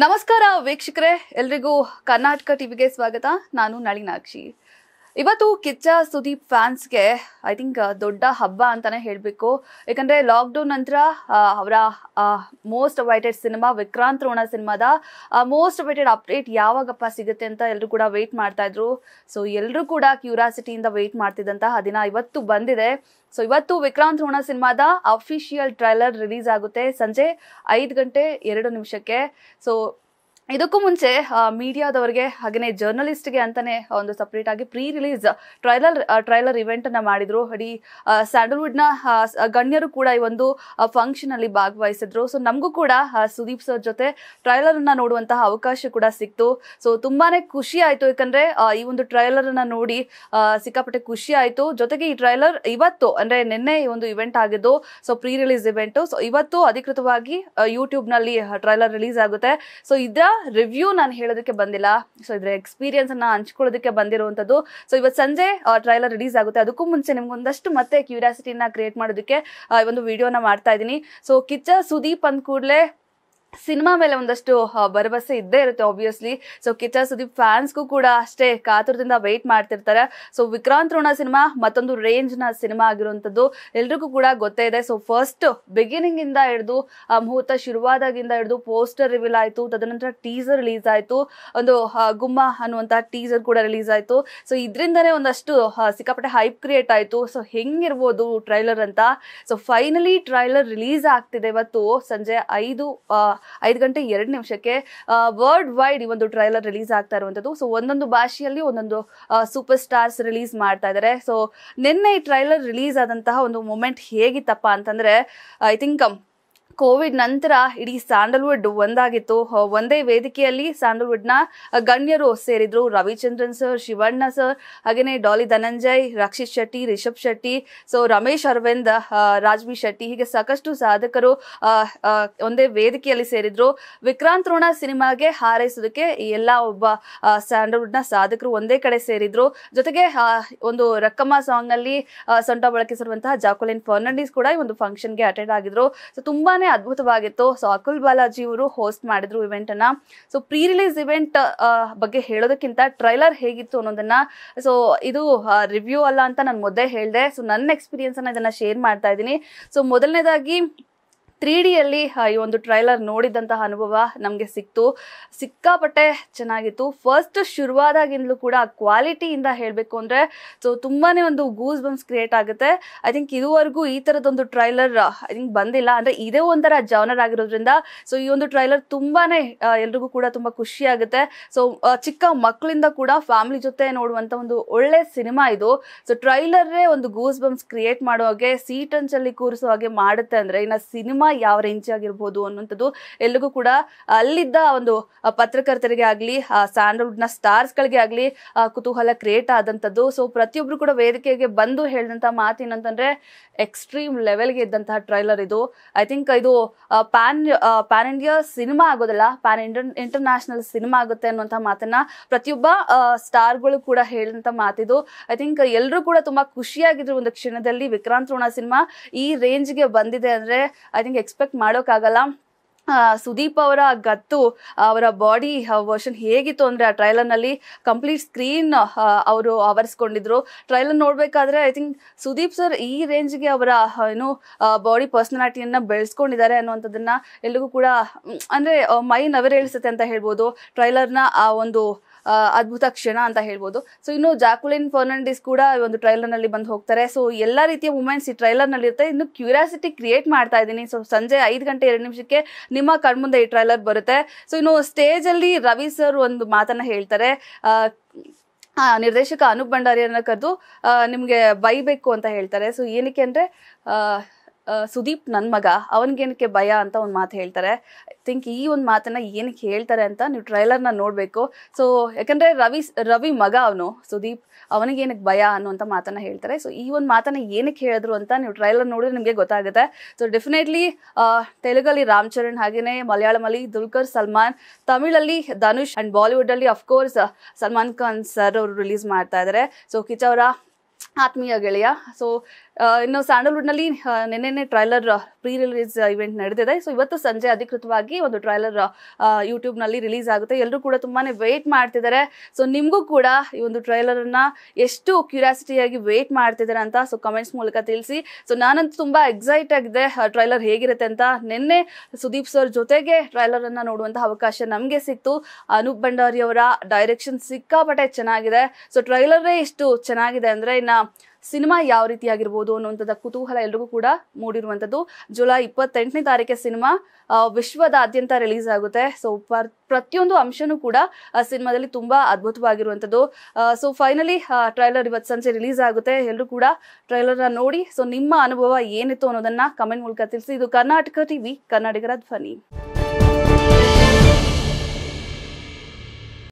ನಮಸ್ಕಾರ ವೀಕ್ಷಕರೇ ಎಲ್ರಿಗೂ ಕರ್ನಾಟಕ ಟಿವಿಗೆ ಸ್ವಾಗತ ನಾನು ನಳಿನಾಕ್ಷಿ ಇವತ್ತು ಕಿಚ್ಚ ಸುದೀಪ್ ಫ್ಯಾನ್ಸ್ಗೆ ಐ ಥಿಂಕ್ ದೊಡ್ಡ ಹಬ್ಬ ಅಂತಾನೆ ಹೇಳಬೇಕು ಯಾಕಂದರೆ ಲಾಕ್ಡೌನ್ ನಂತರ ಅವರ most awaited cinema Vikrant Rona ಸಿನಿಮಾದ ಮೋಸ್ಟ್ ಅವೈಟೆಡ್ ಅಪ್ಡೇಟ್ ಯಾವಾಗಪ್ಪ ಸಿಗುತ್ತೆ ಅಂತ ಎಲ್ಲರೂ ಕೂಡ ವೆಯ್ಟ್ ಮಾಡ್ತಾ ಇದ್ರು ಸೊ ಎಲ್ಲರೂ ಕೂಡ ಕ್ಯೂರಿಯಾಸಿಟಿಯಿಂದ ವೆಯ್ಟ್ ಮಾಡ್ತಿದ್ದಂತಹ ದಿನ ಇವತ್ತು ಬಂದಿದೆ ಸೊ ಇವತ್ತು ವಿಕ್ರಾಂತ್ ರೋಣ ಸಿನಿಮಾದ ಅಫಿಷಿಯಲ್ ಟ್ರೈಲರ್ ರಿಲೀಸ್ ಆಗುತ್ತೆ ಸಂಜೆ ಐದು ಗಂಟೆ ಎರಡು ನಿಮಿಷಕ್ಕೆ ಸೊ ಇದಕ್ಕೂ ಮುಂಚೆ ಮೀಡಿಯಾದವರಿಗೆ ಹಾಗೆಯೇ ಜರ್ನಲಿಸ್ಟ್ಗೆ ಅಂತಾನೆ ಒಂದು ಸಪ್ರೇಟ್ ಆಗಿ pre release trailer trailer event ಅನ್ನ ಮಾಡಿದ್ರು ಇಡೀ ಸ್ಯಾಂಡಲ್ವುಡ್ ನ ಗಣ್ಯರು ಕೂಡ ಈ ಒಂದು ಫಂಕ್ಷನ್ ಅಲ್ಲಿ ಭಾಗವಹಿಸಿದ್ರು ಸೊ ನಮಗೂ ಕೂಡ ಸುದೀಪ್ ಸರ್ ಜೊತೆ ಟ್ರೈಲರ್ ಅನ್ನ ನೋಡುವಂತಹ ಅವಕಾಶ ಕೂಡ ಸಿಕ್ತು ಸೊ ತುಂಬಾನೇ ಖುಷಿ ಆಯ್ತು ಯಾಕಂದ್ರೆ ಈ ಒಂದು ಟ್ರೈಲರ್ ಅನ್ನ ನೋಡಿ ಸಿಕ್ಕಾಪಟ್ಟೆ ಖುಷಿ ಆಯ್ತು ಜೊತೆಗೆ ಈ ಟ್ರೈಲರ್ ಇವತ್ತು ಅಂದ್ರೆ ನಿನ್ನೆ ಈ ಒಂದು ಇವೆಂಟ್ ಆಗಿದ್ದು so pre release event so ಇವತ್ತು ಅಧಿಕೃತವಾಗಿ ಯೂಟ್ಯೂಬ್ ನಲ್ಲಿ ಟ್ರೈಲರ್ ರಿಲೀಸ್ ಆಗುತ್ತೆ ಸೊ ಇದರ ರಿವ್ಯೂ ನಾನು ಹೇಳೋದಕ್ಕೆ ಬಂದಿಲ್ಲ ಸೊ ಇದರ ಎಕ್ಸ್ಪೀರಿಯನ್ಸ್ ಅನ್ನ ಹಂಚ್ಕೊಳ್ಳೋದಕ್ಕೆ ಬಂದಿರುವಂತದ್ದು ಸೊ ಇವತ್ತು ಸಂಜೆ ಟ್ರೈಲರ್ ರಿಲೀಸ್ ಆಗುತ್ತೆ ಅದಕ್ಕೂ ಮುಂಚೆ ಒಂದಷ್ಟು ಮತ್ತೆ ಕ್ಯೂರಿಯಾಸಿಟಿನ ಕ್ರಿಯೇಟ್ ಮಾಡೋದಕ್ಕೆ ಒಂದು ವಿಡಿಯೋನ ಮಾಡ್ತಾ ಇದ್ದೀನಿ ಸೊ ಕಿಚ್ಚ ಸುದೀಪ್ ಅಂದ ಕೂಡಲೇ ಸಿನಿಮಾ ಮೇಲೆ ಒಂದಷ್ಟು ಭರವಸೆ ಇದ್ದೇ ಇರುತ್ತೆ ಆಬ್ವಿಯಸ್ಲಿ ಸೊ ಕಿಚ್ಚ ಸುದೀಪ್ ಫ್ಯಾನ್ಸ್ಗೂ ಕೂಡ ಅಷ್ಟೇ ಕಾತುರದಿಂದ ವೆಯ್ಟ್ ಮಾಡ್ತಿರ್ತಾರೆ ಸೊ ವಿಕ್ರಾಂತ್ ರೋಣ ಸಿನಿಮಾ ಮತ್ತೊಂದು ರೇಂಜ್ನ ಸಿನಿಮಾ ಆಗಿರುವಂಥದ್ದು ಎಲ್ರಿಗೂ ಕೂಡ ಗೊತ್ತೇ ಇದೆ ಸೊ ಫಸ್ಟ್ ಬಿಗಿನಿಂಗ್ ಇಂದ ಹಿಡಿದು ಆ ಮುಹೂರ್ತ ಶುರುವಾದಾಗಿಂದ ಹಿಡಿದು ಪೋಸ್ಟರ್ ರಿವೀಲ್ ಆಯಿತು ತದನಂತರ ಟೀಸರ್ ರಿಲೀಸ್ ಆಯಿತು ಒಂದು ಗುಮ್ಮ ಅನ್ನುವಂಥ ಟೀಸರ್ ಕೂಡ ರಿಲೀಸ್ ಆಯಿತು ಸೊ ಇದರಿಂದಲೇ ಒಂದಷ್ಟು ಸಿಕ್ಕಾಪಟ್ಟೆ ಹೈಪ್ ಕ್ರಿಯೇಟ್ ಆಯಿತು ಸೊ ಹೆಂಗಿರ್ಬೋದು ಟ್ರೈಲರ್ ಅಂತ ಸೊ ಫೈನಲಿ ಟ್ರೈಲರ್ ರಿಲೀಸ್ ಆಗ್ತಿದೆ ಇವತ್ತು ಸಂಜೆ ಐದು ಐದು ಗಂಟೆ ಎರಡು ನಿಮಿಷಕ್ಕೆ ವರ್ಲ್ಡ್ ವೈಡ್ ಈ ಒಂದು ಟ್ರೈಲರ್ ರಿಲೀಸ್ ಆಗ್ತಾ ಇರುವಂಥದ್ದು ಸೊ ಒಂದೊಂದು ಭಾಷೆಯಲ್ಲಿ ಒಂದೊಂದು ಸೂಪರ್ ಸ್ಟಾರ್ಸ್ ರಿಲೀಸ್ ಮಾಡ್ತಾ ಇದ್ದಾರೆ ಸೊ ನಿನ್ನೆ ಈ ಟ್ರೈಲರ್ ರಿಲೀಸ್ ಆದಂತಹ ಒಂದು ಮೂಮೆಂಟ್ ಹೇಗಿತ್ತಪ್ಪ ಅಂತಂದ್ರೆ ಐ ಥಿಂಕ್ ಕೋವಿಡ್ ನಂತರ ಇಡೀ ಸ್ಯಾಂಡಲ್ವುಡ್ ಒಂದಾಗಿತ್ತು ಒಂದೇ ವೇದಿಕೆಯಲ್ಲಿ ಸ್ಯಾಂಡಲ್ವುಡ್ನ ಗಣ್ಯರು ಸೇರಿದ್ರು ರವಿಚಂದ್ರನ್ ಸರ್ ಶಿವಣ್ಣ ಸರ್ ಹಾಗೆಯೇ ಡಾಲಿ ಧನಂಜಯ್ ರಕ್ಷಿತ್ ಶೆಟ್ಟಿ ರಿಷಬ್ ಶೆಟ್ಟಿ ಸೊ ರಮೇಶ್ ಅರವಿಂದ್ ರಾಜ್ವಿ ಶೆಟ್ಟಿ ಹೀಗೆ ಸಾಕಷ್ಟು ಸಾಧಕರು ಒಂದೇ ವೇದಿಕೆಯಲ್ಲಿ ಸೇರಿದ್ರು ವಿಕ್ರಾಂತ್ ರೋಣ ಸಿನಿಮಾಗೆ ಹಾರೈಸೋದಕ್ಕೆ ಎಲ್ಲ ಒಬ್ಬ ಸ್ಯಾಂಡಲ್ವುಡ್ನ ಸಾಧಕರು ಒಂದೇ ಕಡೆ ಸೇರಿದ್ರು ಜೊತೆಗೆ ಒಂದು ರಕ್ಕಮ್ಮ ಸಾಂಗ್ ಅಲ್ಲಿ ಸೊಂಟ ಬಳಕಿಸಿರುವಂತಹ ಜಾಕೊಲಿನ್ ಫರ್ನಾಂಡಿಸ್ ಕೂಡ ಈ ಒಂದು ಫಂಕ್ಷನ್ಗೆ ಅಟೆಂಡ್ ಆಗಿದ್ರು ಸೊ ತುಂಬಾ ತುಂಬಾನೇ ಅದ್ಭುತವಾಗಿತ್ತು ಸೊ ಅಕುಲ್ ಬಾಲಾಜಿ ಅವರು ಹೋಸ್ಟ್ ಮಾಡಿದ್ರು ಇವೆಂಟ್ ಅನ್ನ ಸೊ ಪ್ರೀ ರಿಲೀಸ್ ಇವೆಂಟ್ ಬಗ್ಗೆ ಹೇಳೋದಕ್ಕಿಂತ ಟ್ರೈಲರ್ ಹೇಗಿತ್ತು ಅನ್ನೋದನ್ನ ಸೊ ಇದು ರಿವ್ಯೂ ಅಲ್ಲ ಅಂತ ನಾನು ಮೊದಲೇ ಹೇಳಿದೆ ಸೊ ನನ್ನ ಎಕ್ಸ್ಪೀರಿಯನ್ಸ್ ಅನ್ನ ಇದನ್ನ ಶೇರ್ ಮಾಡ್ತಾ ಇದ್ದೀನಿ ಸೊ ಮೊದಲನೇದಾಗಿ ತ್ರೀ ಡಿಯಲ್ಲಿ ಈ ಒಂದು ಟ್ರೈಲರ್ ನೋಡಿದಂತಹ ಅನುಭವ ನಮಗೆ ಸಿಕ್ತು ಸಿಕ್ಕಾಪಟ್ಟೆ ಚೆನ್ನಾಗಿತ್ತು ಫಸ್ಟ್ ಶುರುವಾದಾಗಿಂದಲೂ ಕೂಡ ಕ್ವಾಲಿಟಿಯಿಂದ ಹೇಳಬೇಕು ಅಂದರೆ ಸೊ ತುಂಬಾ ಒಂದು ಗೂಸ್ ಬಮ್ಸ್ ಕ್ರಿಯೇಟ್ ಆಗುತ್ತೆ ಐ ಥಿಂಕ್ ಇದುವರೆಗೂ ಈ ಥರದೊಂದು ಟ್ರೈಲರ್ ಐ ಥಿಂಕ್ ಬಂದಿಲ್ಲ ಅಂದರೆ ಇದೇ ಒಂಥರ ಜಾನರ್ ಆಗಿರೋದ್ರಿಂದ ಸೊ ಈ ಒಂದು ಟ್ರೈಲರ್ ತುಂಬಾ ಎಲ್ರಿಗೂ ಕೂಡ ತುಂಬ ಖುಷಿಯಾಗುತ್ತೆ ಸೊ ಚಿಕ್ಕ ಮಕ್ಕಳಿಂದ ಕೂಡ ಫ್ಯಾಮಿಲಿ ಜೊತೆ ನೋಡುವಂಥ ಒಂದು ಒಳ್ಳೆ ಸಿನಿಮಾ ಇದು ಸೊ ಟ್ರೈಲರೇ ಒಂದು ಗೂಸ್ ಬಮ್ಸ್ ಕ್ರಿಯೇಟ್ ಮಾಡೋ ಹಾಗೆ ಸೀಟ್ ಅಂಚಲ್ಲಿ ಕೂರಿಸೋ ಹಾಗೆ ಮಾಡುತ್ತೆ ಅಂದರೆ ಇನ್ನು ಸಿನಿಮಾ ಯಾವ ರೇಂಜ್ ಆಗಿರ್ಬೋದು ಅನ್ನುವಂಥದ್ದು ಎಲ್ಲಿಗೂ ಕೂಡ ಅಲ್ಲಿದ್ದ ಒಂದು ಪತ್ರಕರ್ತರಿಗೆ ಆಗಲಿ ಸ್ಯಾಂಡಲ್ವುಡ್ ನ ಸ್ಟಾರ್ಸ್ ಗಳಿಗೆ ಆಗಲಿ ಕುತೂಹಲ ಕ್ರಿಯೇಟ್ ಆದಂಥದ್ದು ಸೊ ಪ್ರತಿಯೊಬ್ರು ಕೂಡ ವೇದಿಕೆಗೆ ಬಂದು ಹೇಳಿದಂಥ ಏನಂತಂದ್ರೆ ಎಕ್ಸ್ಟ್ರೀಮ್ ಲೆವೆಲ್ಗೆ ಇದ್ದಂತಹ ಟ್ರೈಲರ್ ಇದು ಐ ಥಿಂಕ್ ಇದು ಪ್ಯಾನ್ ಪ್ಯಾನ್ ಇಂಡಿಯಾ ಸಿನಿಮಾ ಆಗೋದಲ್ಲ ಪ್ಯಾನ್ ಇಂಟರ್ ಇಂಟರ್ನ್ಯಾಷನಲ್ ಸಿನಿಮಾ ಆಗುತ್ತೆ ಅನ್ನುವಂಥ ಮಾತನ್ನ ಪ್ರತಿಯೊಬ್ಬ ಸ್ಟಾರ್ಗಳು ಕೂಡ ಹೇಳಿದಂಥ ಮಾತಿದು ಐ ಥಿಂಕ್ ಎಲ್ಲರೂ ಕೂಡ ತುಂಬಾ ಖುಷಿಯಾಗಿದ್ರು ಒಂದು ಕ್ಷಣದಲ್ಲಿ ವಿಕ್ರಾಂತ್ ರೋಣ ಸಿನಿಮಾ ಈ ರೇಂಜ್ಗೆ ಬಂದಿದೆ ಅಂದ್ರೆ ಐ ಥಿಂಕ್ ಎಕ್ಸ್ಪೆಕ್ಟ್ ಮಾಡೋಕ್ಕಾಗಲ್ಲ ಸುದೀಪ್ ಅವರ ಗತ್ತು ಅವರ ಬಾಡಿ ವರ್ಷನ್ ಹೇಗಿತ್ತು ಅಂದರೆ ಆ ಟ್ರೈಲರ್ನಲ್ಲಿ ಕಂಪ್ಲೀಟ್ ಸ್ಕ್ರೀನ್ ಅವರು ಆವರಿಸ್ಕೊಂಡಿದ್ರು ಟ್ರೈಲರ್ ನೋಡಬೇಕಾದ್ರೆ ಐ ಥಿಂಕ್ ಸುದೀಪ್ ಸರ್ ಈ ರೇಂಜ್ಗೆ ಅವರ ಏನು ಬಾಡಿ ಪರ್ಸನಾಲಿಟಿಯನ್ನು ಬೆಳೆಸ್ಕೊಂಡಿದ್ದಾರೆ ಅನ್ನುವಂಥದ್ದನ್ನು ಎಲ್ರಿಗೂ ಕೂಡ ಅಂದರೆ ಮೈ ನವೆರೇಳಿಸುತ್ತೆ ಅಂತ ಹೇಳ್ಬೋದು ಟ್ರೈಲರ್ನ ಆ ಒಂದು ಅದ್ಭುತ ಕ್ಷಣ ಅಂತ ಹೇಳ್ಬೋದು ಸೊ ಇನ್ನು ಜಾಕುಲಿನ್ ಫರ್ನಾಂಡಿಸ್ ಕೂಡ ಒಂದು ಟ್ರೈಲರ್ ನಲ್ಲಿ ಬಂದು ಹೋಗ್ತಾರೆ ಸೊ ಎಲ್ಲ ರೀತಿಯ ವುಮೆನ್ಸ್ ಈ ಟ್ರೈಲರ್ ನಲ್ಲಿ ಇರುತ್ತೆ ಇನ್ನು ಕ್ಯೂರಿಯಾಸಿಟಿ ಕ್ರಿಯೇಟ್ ಮಾಡ್ತಾ ಇದ್ದೀನಿ ಸೊ ಸಂಜೆ ಐದು ಗಂಟೆ ಎರಡು ನಿಮಿಷಕ್ಕೆ ನಿಮ್ಮ ಕಣ್ಮುಂದೆ ಈ ಟ್ರೈಲರ್ ಬರುತ್ತೆ ಸೊ ಇನ್ನು ಸ್ಟೇಜ್ ಅಲ್ಲಿ ರವಿ ಸರ್ ಒಂದು ಮಾತನ್ನ ಹೇಳ್ತಾರೆ ನಿರ್ದೇಶಕ ಅನೂಪ್ ಭಂಡಾರಿಯನ್ನ ಕರೆದು ನಿಮಗೆ ಬೈಬೇಕು ಅಂತ ಹೇಳ್ತಾರೆ ಸೊ ಏನಕ್ಕೆ ಅಂದರೆ ಸುದೀಪ್ ನನ್ನ ಮಗ ಅವನಿಗೇನಕ್ಕೆ ಭಯ ಅಂತ ಒಂದು ಮಾತು ಹೇಳ್ತಾರೆ ಐ ಥಿಂಕ್ ಈ ಒಂದು ಮಾತನ್ನ ಏನಕ್ಕೆ ಹೇಳ್ತಾರೆ ಅಂತ ನೀವು ಟ್ರೈಲರ್ನ ನೋಡಬೇಕು ಸೊ ಯಾಕಂದರೆ ರವಿ ರವಿ ಮಗ ಅವನು ಸುದೀಪ್ ಅವನಿಗೇನಕ್ಕೆ ಭಯ ಅನ್ನುವಂಥ ಮಾತನ್ನ ಹೇಳ್ತಾರೆ ಸೊ ಈ ಒಂದು ಮಾತನ್ನ ಏನಕ್ಕೆ ಹೇಳಿದ್ರು ಅಂತ ನೀವು ಟ್ರೈಲರ್ ನೋಡಿದ್ರೆ ನಿಮಗೆ ಗೊತ್ತಾಗುತ್ತೆ ಸೊ ಡೆಫಿನೆಟ್ಲಿ ತೆಲುಗಲ್ಲಿ ರಾಮ್ ಚರಣ್ ಹಾಗೆಯೇ ಅಲ್ಲಿ ದುಲ್ಕರ್ ಸಲ್ಮಾನ್ ತಮಿಳಲ್ಲಿ ಧನುಷ್ ಆ್ಯಂಡ್ ಬಾಲಿವುಡಲ್ಲಿ ಅಫ್ಕೋರ್ಸ್ ಸಲ್ಮಾನ್ ಖಾನ್ ಸರ್ ಅವರು ರಿಲೀಸ್ ಮಾಡ್ತಾ ಇದ್ದಾರೆ ಸೊ ಅವರ ಆತ್ಮೀಯ ಗೆಳೆಯ ಸೊ ಇನ್ನು ಸ್ಯಾಂಡಲ್ವುಡ್ನಲ್ಲಿ ನಿನ್ನೆ ಟ್ರೈಲರ್ ಪ್ರೀ ರಿಲೀಸ್ ಇವೆಂಟ್ ನಡೆದಿದೆ ಸೊ ಇವತ್ತು ಸಂಜೆ ಅಧಿಕೃತವಾಗಿ ಒಂದು ಟ್ರೈಲರ್ ಯೂಟ್ಯೂಬ್ನಲ್ಲಿ ರಿಲೀಸ್ ಆಗುತ್ತೆ ಎಲ್ಲರೂ ಕೂಡ ತುಂಬಾ ವೇಟ್ ಮಾಡ್ತಿದ್ದಾರೆ ಸೊ ನಿಮಗೂ ಕೂಡ ಈ ಒಂದು ಟ್ರೈಲರನ್ನು ಎಷ್ಟು ಕ್ಯೂರಿಯಾಸಿಟಿಯಾಗಿ ವೇಟ್ ಮಾಡ್ತಿದ್ದಾರೆ ಅಂತ ಸೊ ಕಮೆಂಟ್ಸ್ ಮೂಲಕ ತಿಳಿಸಿ ಸೊ ನಾನಂತೂ ತುಂಬ ಎಕ್ಸೈಟ್ ಆಗಿದೆ ಟ್ರೈಲರ್ ಹೇಗಿರುತ್ತೆ ಅಂತ ನಿನ್ನೆ ಸುದೀಪ್ ಸರ್ ಜೊತೆಗೆ ಟ್ರೈಲರನ್ನು ನೋಡುವಂಥ ಅವಕಾಶ ನಮಗೆ ಸಿಕ್ತು ಅನೂಪ್ ಭಂಡಾರಿಯವರ ಅವರ ಡೈರೆಕ್ಷನ್ ಸಿಕ್ಕಾಪಟ್ಟೆ ಚೆನ್ನಾಗಿದೆ ಸೊ ಟ್ರೈಲರೇ ಇಷ್ಟು ಚೆನ್ನಾಗಿದೆ ಅಂದರೆ ಇನ್ನು ಸಿನಿಮಾ ಯಾವ ರೀತಿ ಆಗಿರ್ಬೋದು ಅನ್ನುವಂಥದ್ದು ಕುತೂಹಲ ಎಲ್ರಿಗೂ ಕೂಡ ಮೂಡಿರುವಂಥದ್ದು ಜುಲೈ ಇಪ್ಪತ್ತೆಂಟನೇ ತಾರೀಕೆ ಸಿನಿಮಾ ವಿಶ್ವದಾದ್ಯಂತ ರಿಲೀಸ್ ಆಗುತ್ತೆ ಸೊ ಪ್ರತಿಯೊಂದು ಅಂಶನೂ ಕೂಡ ಆ ಸಿನಿಮಾದಲ್ಲಿ ತುಂಬಾ ಅದ್ಭುತವಾಗಿರುವಂಥದ್ದು ಸೊ ಫೈನಲಿ ಟ್ರೈಲರ್ ಇವತ್ತು ಸಂಜೆ ರಿಲೀಸ್ ಆಗುತ್ತೆ ಎಲ್ಲರೂ ಕೂಡ ಟ್ರೈಲರ್ನ ನೋಡಿ ಸೊ ನಿಮ್ಮ ಅನುಭವ ಏನಿತ್ತು ಅನ್ನೋದನ್ನ ಕಮೆಂಟ್ ಮೂಲಕ ತಿಳಿಸಿ ಇದು ಕರ್ನಾಟಕ ಟಿವಿ ಕನ್ನಡಿಗರ ಧ್ವನಿ